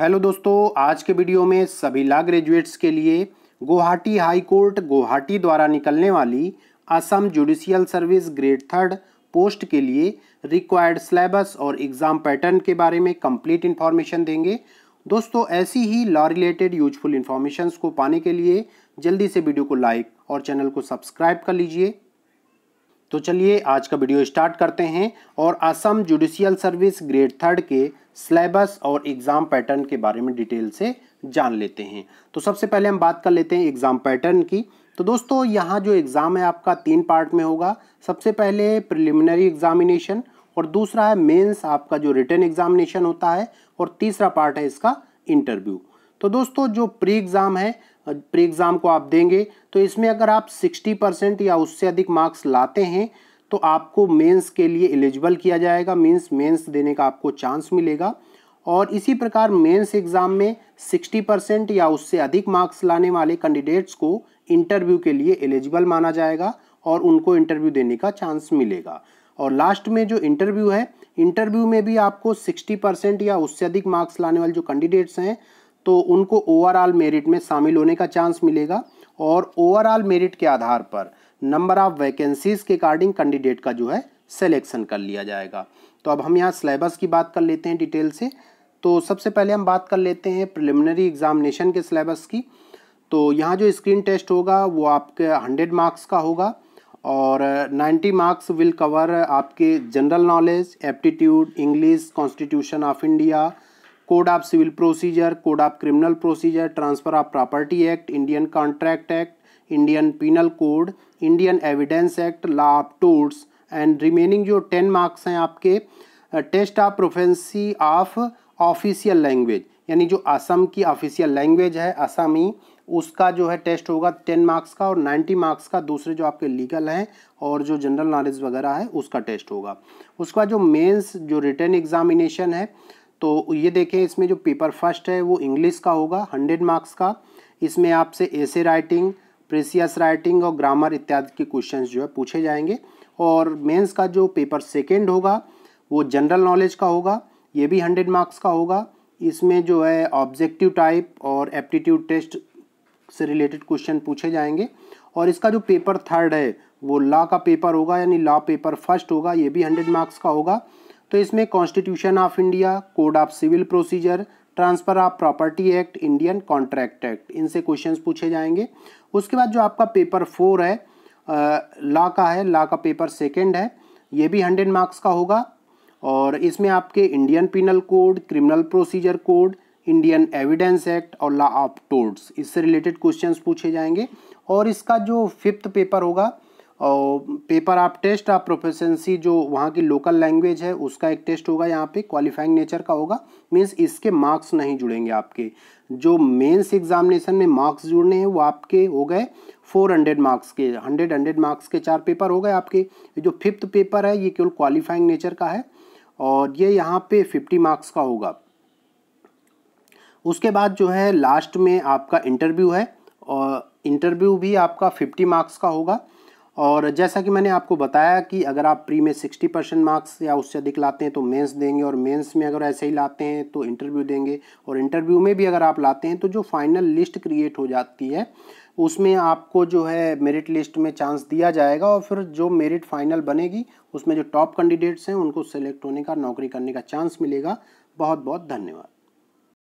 hello दोस्तों आज के वीडियो में सभी लॉ ग्रेजुएट्स के लिए गुवाहाटी हाई कोर्ट गुवाहाटी द्वारा निकलने वाली Assam judicial service grade third post के लिए रिक्वायर्ड सिलेबस और एग्ज़ाम पैटर्न के बारे में कंप्लीट इन्फॉर्मेशन देंगे दोस्तों ऐसी ही लॉ रिलेटेड यूजफुल इन्फॉर्मेशन को पाने के लिए जल्दी से वीडियो को लाइक और चैनल को सब्सक्राइब कर लीजिए तो चलिए आज का वीडियो स्टार्ट करते हैं और Assam judicial service grade third के सिलेबस और एग्ज़ाम पैटर्न के बारे में डिटेल से जान लेते हैं तो सबसे पहले हम बात कर लेते हैं एग्ज़ाम पैटर्न की तो दोस्तों यहाँ जो एग्ज़ाम है आपका तीन पार्ट में होगा सबसे पहले प्रिलिमिनरी एग्ज़ामिनेशन और दूसरा है मेंस आपका जो रिटर्न एग्ज़ामिनेशन होता है और तीसरा पार्ट है इसका इंटरव्यू तो दोस्तों जो प्री एग्ज़ाम है प्री एग्ज़ाम को आप देंगे तो इसमें अगर आप सिक्सटी परसेंट या उससे अधिक मार्क्स लाते हैं तो आपको मेंस के लिए एलिजिबल किया जाएगा मीन्स मेंस देने का आपको चांस मिलेगा और इसी प्रकार मेंस एग्ज़ाम में 60 परसेंट या उससे अधिक मार्क्स लाने वाले कैंडिडेट्स को इंटरव्यू के लिए एलिजिबल माना जाएगा और उनको इंटरव्यू देने का चांस मिलेगा और लास्ट में जो इंटरव्यू है इंटरव्यू में भी आपको 60 परसेंट या उससे अधिक मार्क्स लाने वाले जो कैंडिडेट्स हैं तो उनको ओवरऑल मेरिट में शामिल होने का चांस मिलेगा और ओवरऑल मेरिट के आधार पर नंबर ऑफ वैकेंसीज़ के अकॉर्डिंग कैंडिडेट का जो है सिलेक्शन कर लिया जाएगा तो अब हम यहाँ सिलेबस की बात कर लेते हैं डिटेल से तो सबसे पहले हम बात कर लेते हैं प्रिलिमिनरी एग्जामिनेशन के सिलेबस की तो यहाँ जो स्क्रीन टेस्ट होगा वो आपके हंड्रेड मार्क्स का होगा और नाइन्टी मार्क्स विल कवर आपके general knowledge aptitude English constitution of India code of civil procedure code of criminal procedure transfer of property act Indian contract act Indian penal code Indian evidence act law of torts and remaining जो ten marks हैं आपके test of proficiency of official language यानी जो असम की official language है असमी उसका जो है टेस्ट होगा टेन मार्क्स का और नाइन्टी मार्क्स का दूसरे जो आपके लीगल हैं और जो जनरल नॉलेज वगैरह है उसका टेस्ट होगा उसका जो मेंस जो रिटर्न एग्जामिनेशन है तो ये देखें इसमें जो पेपर फर्स्ट है वो इंग्लिश का होगा हंड्रेड मार्क्स का इसमें आपसे ऐसे राइटिंग प्रेसियस राइटिंग और ग्रामर इत्यादि के क्वेश्चन जो है पूछे जाएंगे और मेंस का जो पेपर सेकेंड होगा वो जनरल नॉलेज का होगा ये भी हंड्रेड मार्क्स का होगा इसमें जो है ऑब्जेक्टिव टाइप और एप्टीट्यूड टेस्ट से रिलेटेड क्वेश्चन पूछे जाएंगे और इसका जो पेपर थर्ड है वो लॉ का पेपर होगा यानी लॉ पेपर फर्स्ट होगा ये भी हंड्रेड मार्क्स का होगा तो इसमें constitution of India code of civil procedure transfer of property act Indian contract act इनसे क्वेश्चन पूछे जाएंगे उसके बाद जो आपका पेपर फोर है लॉ का है लॉ का पेपर सेकेंड है ये भी हंड्रेड मार्क्स का होगा और इसमें आपके Indian penal code criminal procedure code Indian evidence act और लॉ ऑफ टोर्ड्स इससे रिलेटेड क्वेश्चंस पूछे जाएंगे और इसका जो फिफ्थ पेपर होगा और पेपर आप टेस्ट आप प्रोफेसेंसी जो वहाँ की लोकल लैंग्वेज है उसका एक टेस्ट होगा यहाँ पे क्वालिफाइंग नेचर का होगा मीन्स इसके मार्क्स नहीं जुड़ेंगे आपके जो मेंस एग्जामिनेशन में मार्क्स जुड़ने हैं वो आपके हो गए फोर हंड्रेड मार्क्स के हंड्रेड हंड्रेड मार्क्स के चार पेपर हो गए आपके जो फिफ्थ पेपर है ये केवल क्वालिफाइंग नेचर का है और ये यहाँ पे फिफ्टी मार्क्स का होगा उसके बाद जो है लास्ट में आपका इंटरव्यू है और इंटरव्यू भी आपका फिफ्टी मार्क्स का होगा और जैसा कि मैंने आपको बताया कि अगर आप प्री में सिक्सटी परसेंट मार्क्स या उससे अधिक लाते हैं तो मेंस देंगे और मेंस में अगर ऐसे ही लाते हैं तो इंटरव्यू देंगे और इंटरव्यू में भी अगर आप लाते हैं तो जो फाइनल लिस्ट क्रिएट हो जाती है उसमें आपको जो है मेरिट लिस्ट में चांस दिया जाएगा और फिर जो मेरिट फाइनल बनेगी उसमें जो टॉप कैंडिडेट्स हैं उनको सेलेक्ट होने का नौकरी करने का चांस मिलेगा बहुत बहुत धन्यवाद